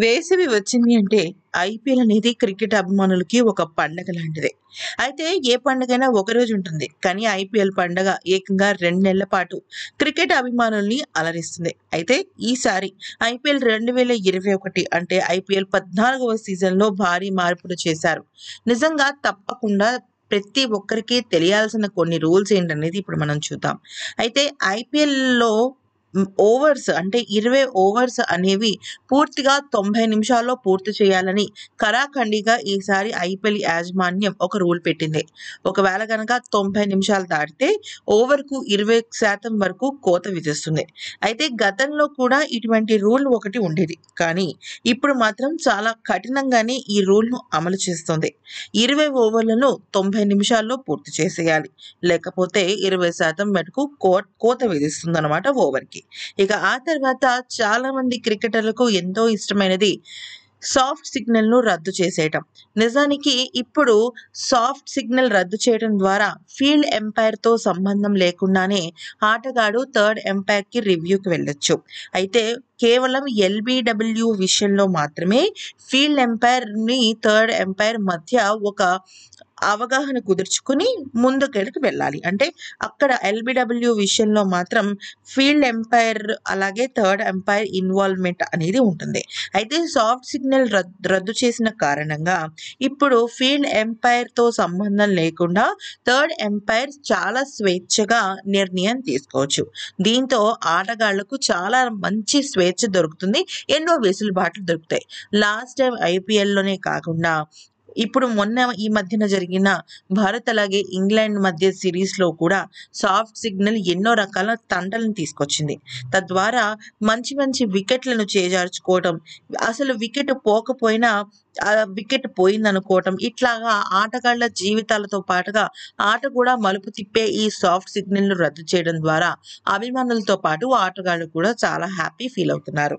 వేసవి వచ్చింది అంటే ఐపీఎల్ అనేది క్రికెట్ అభిమానులకి ఒక పండగ లాంటిది అయితే ఏ పండగైనా ఒక రోజు ఉంటుంది కానీ ఐపీఎల్ పండగ ఏకంగా రెండు నెలల పాటు క్రికెట్ అభిమానుల్ని అలరిస్తుంది అయితే ఈసారి ఐపీఎల్ రెండు వేల ఇరవై ఒకటి అంటే ఐపీఎల్ పద్నాలుగవ సీజన్లో భారీ మార్పులు చేశారు నిజంగా తప్పకుండా ప్రతి ఒక్కరికి తెలియాల్సిన కొన్ని రూల్స్ ఏంటనేది ఇప్పుడు మనం చూద్దాం అయితే ఐపీఎల్లో ఓవర్స్ అంటే ఇరవై ఓవర్స్ అనేవి పూర్తిగా తొంభై నిమిషాల్లో పూర్తి చేయాలని కరాఖండిగా ఈసారి ఐపీఎల్ యాజమాన్యం ఒక రూల్ పెట్టింది ఒకవేళ కనుక తొంభై నిమిషాలు దాటితే ఓవర్కు ఇరవై శాతం వరకు కోత విధిస్తుంది అయితే గతంలో కూడా ఇటువంటి రూల్ ఒకటి ఉండేది కానీ ఇప్పుడు మాత్రం చాలా కఠినంగానే ఈ రూల్ను అమలు చేస్తుంది ఇరవై ఓవర్లను తొంభై నిమిషాల్లో పూర్తి చేసేయాలి లేకపోతే ఇరవై శాతం మటుకు కోత విధిస్తుంది అనమాట ఓవర్కి ఇక ఆ తర్వాత చాలా మంది క్రికెటర్లకు ఎంతో ఇష్టమైనది సాఫ్ట్ సిగ్నల్ను రద్దు చేసేయటం నిజానికి ఇప్పుడు సాఫ్ట్ సిగ్నల్ రద్దు చేయడం ద్వారా ఫీల్డ్ ఎంపైర్తో సంబంధం లేకుండానే ఆటగాడు థర్డ్ ఎంపైర్కి రివ్యూకి వెళ్ళొచ్చు అయితే కేవలం ఎల్బిడబ్ల్యూ విషయంలో మాత్రమే ఫీల్డ్ ఎంపైర్ని థర్డ్ ఎంపైర్ మధ్య ఒక అవగాహన కుదుర్చుకుని ముందుకెళ్ళకి వెళ్ళాలి అంటే అక్కడ ఎల్బిడబ్ల్యూ విషయంలో మాత్రం ఫీల్డ్ ఎంపైర్ అలాగే థర్డ్ ఎంపైర్ ఇన్వాల్వ్మెంట్ అనేది ఉంటుంది అయితే సాఫ్ట్ సిగ్నల్ రద్దు చేసిన కారణంగా ఇప్పుడు ఫీల్డ్ ఎంపైర్తో సంబంధం లేకుండా థర్డ్ ఎంపైర్ చాలా స్వేచ్ఛగా నిర్ణయం తీసుకోవచ్చు దీంతో ఆటగాళ్లకు చాలా మంచి స్వేచ్ఛ దొరుకుతుంది ఎన్నో వెసులుబాట్లు దొరుకుతాయి లాస్ట్ టైం ఐపీఎల్లోనే కాకుండా ఇప్పుడు మొన్న ఈ మధ్యన జరిగిన భారత్ అలాగే ఇంగ్లాండ్ మధ్య సిరీస్లో కూడా సాఫ్ట్ సిగ్నల్ ఎన్నో రకాల తండలను తీసుకొచ్చింది తద్వారా మంచి మంచి వికెట్లను చేజార్చుకోవటం అసలు వికెట్ పోకపోయినా వికెట్ పోయిందనుకోవటం ఇట్లాగా ఆటగాళ్ల జీవితాలతో పాటుగా ఆట కూడా మలుపు తిప్పే ఈ సాఫ్ట్ సిగ్నల్ను రద్దు చేయడం ద్వారా అభిమానులతో పాటు ఆటగాళ్లు కూడా చాలా హ్యాపీ ఫీల్ అవుతున్నారు